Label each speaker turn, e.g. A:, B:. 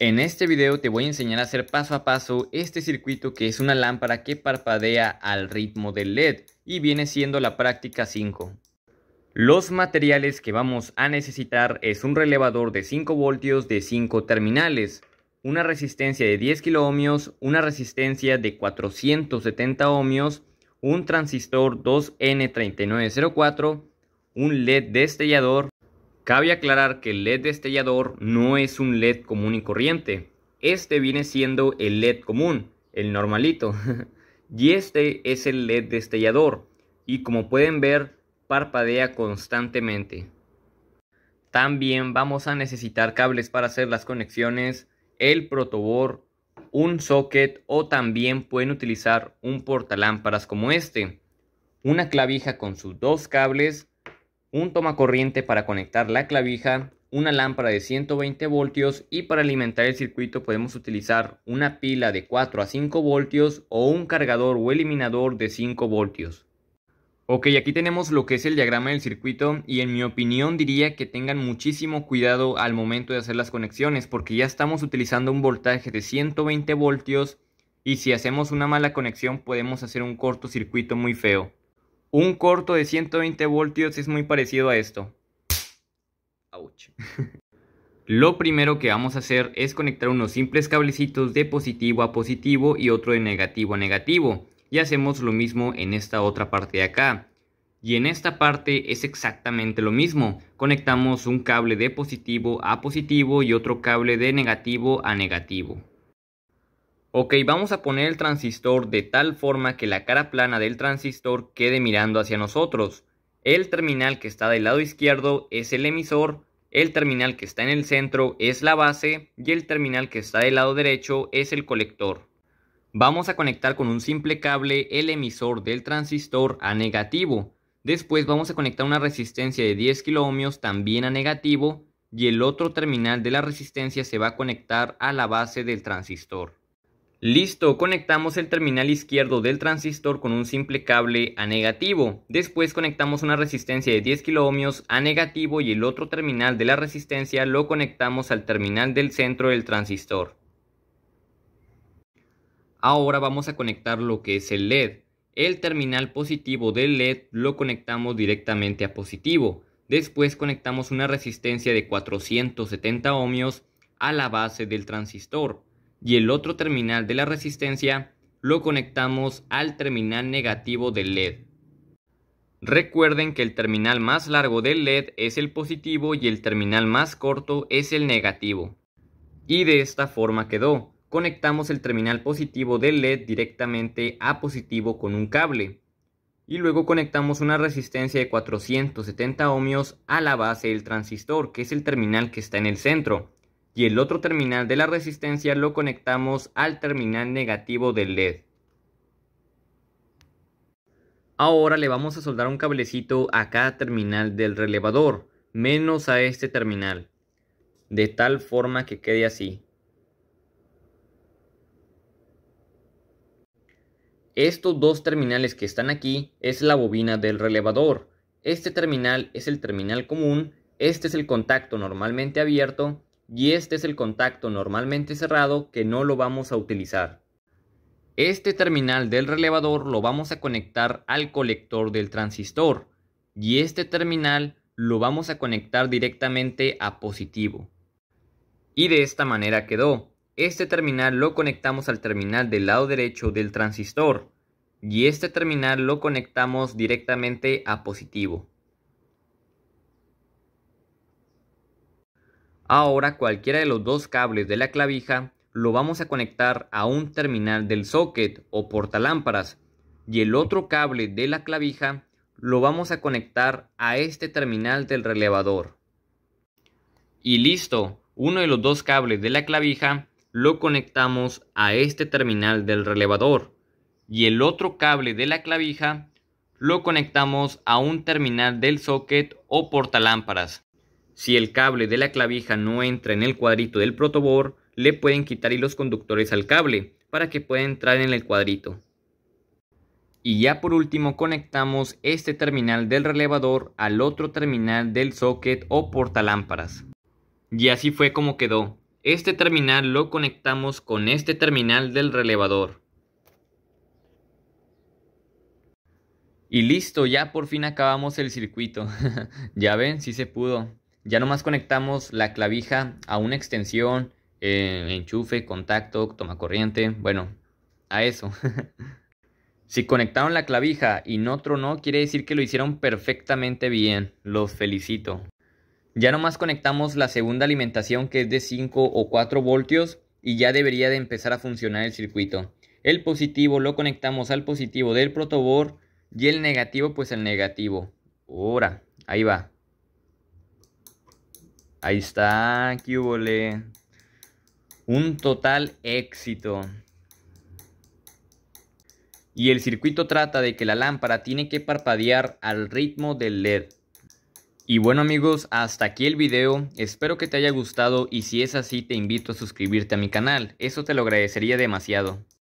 A: En este video te voy a enseñar a hacer paso a paso este circuito que es una lámpara que parpadea al ritmo del LED y viene siendo la práctica 5. Los materiales que vamos a necesitar es un relevador de 5 voltios de 5 terminales, una resistencia de 10 kilo una resistencia de 470 ohmios, un transistor 2N3904, un LED destellador, Cabe aclarar que el LED destellador no es un LED común y corriente. Este viene siendo el LED común, el normalito. y este es el LED destellador. Y como pueden ver, parpadea constantemente. También vamos a necesitar cables para hacer las conexiones, el protobor, un socket o también pueden utilizar un portalámparas como este. Una clavija con sus dos cables un tomacorriente para conectar la clavija, una lámpara de 120 voltios y para alimentar el circuito podemos utilizar una pila de 4 a 5 voltios o un cargador o eliminador de 5 voltios. Ok, aquí tenemos lo que es el diagrama del circuito y en mi opinión diría que tengan muchísimo cuidado al momento de hacer las conexiones porque ya estamos utilizando un voltaje de 120 voltios y si hacemos una mala conexión podemos hacer un cortocircuito muy feo. Un corto de 120 voltios es muy parecido a esto. Lo primero que vamos a hacer es conectar unos simples cablecitos de positivo a positivo y otro de negativo a negativo. Y hacemos lo mismo en esta otra parte de acá. Y en esta parte es exactamente lo mismo. Conectamos un cable de positivo a positivo y otro cable de negativo a negativo. Ok, vamos a poner el transistor de tal forma que la cara plana del transistor quede mirando hacia nosotros. El terminal que está del lado izquierdo es el emisor, el terminal que está en el centro es la base y el terminal que está del lado derecho es el colector. Vamos a conectar con un simple cable el emisor del transistor a negativo. Después vamos a conectar una resistencia de 10 kilo también a negativo y el otro terminal de la resistencia se va a conectar a la base del transistor. Listo, conectamos el terminal izquierdo del transistor con un simple cable a negativo. Después conectamos una resistencia de 10 kΩ a negativo y el otro terminal de la resistencia lo conectamos al terminal del centro del transistor. Ahora vamos a conectar lo que es el LED. El terminal positivo del LED lo conectamos directamente a positivo. Después conectamos una resistencia de 470 ohmios a la base del transistor y el otro terminal de la resistencia lo conectamos al terminal negativo del LED. Recuerden que el terminal más largo del LED es el positivo y el terminal más corto es el negativo. Y de esta forma quedó. Conectamos el terminal positivo del LED directamente a positivo con un cable. Y luego conectamos una resistencia de 470 ohmios a la base del transistor, que es el terminal que está en el centro y el otro terminal de la resistencia lo conectamos al terminal negativo del LED. Ahora le vamos a soldar un cablecito a cada terminal del relevador, menos a este terminal, de tal forma que quede así. Estos dos terminales que están aquí es la bobina del relevador. Este terminal es el terminal común, este es el contacto normalmente abierto y este es el contacto normalmente cerrado que no lo vamos a utilizar. Este terminal del relevador lo vamos a conectar al colector del transistor y este terminal lo vamos a conectar directamente a positivo. Y de esta manera quedó. Este terminal lo conectamos al terminal del lado derecho del transistor y este terminal lo conectamos directamente a positivo. Ahora cualquiera de los dos cables de la clavija lo vamos a conectar a un terminal del socket o portalámparas y el otro cable de la clavija lo vamos a conectar a este terminal del relevador. Y listo, uno de los dos cables de la clavija lo conectamos a este terminal del relevador y el otro cable de la clavija lo conectamos a un terminal del socket o portalámparas. Si el cable de la clavija no entra en el cuadrito del protoboard, le pueden quitar los conductores al cable para que pueda entrar en el cuadrito. Y ya por último conectamos este terminal del relevador al otro terminal del socket o portalámparas. Y así fue como quedó. Este terminal lo conectamos con este terminal del relevador. Y listo, ya por fin acabamos el circuito. ya ven, si sí se pudo. Ya nomás conectamos la clavija a una extensión, eh, enchufe, contacto, toma corriente, bueno, a eso. si conectaron la clavija y no tronó, quiere decir que lo hicieron perfectamente bien. Los felicito. Ya nomás conectamos la segunda alimentación que es de 5 o 4 voltios y ya debería de empezar a funcionar el circuito. El positivo lo conectamos al positivo del protoboard y el negativo pues el negativo. Ahora, ahí va. Ahí está, volé. Un total éxito. Y el circuito trata de que la lámpara tiene que parpadear al ritmo del LED. Y bueno amigos, hasta aquí el video, espero que te haya gustado y si es así te invito a suscribirte a mi canal, eso te lo agradecería demasiado.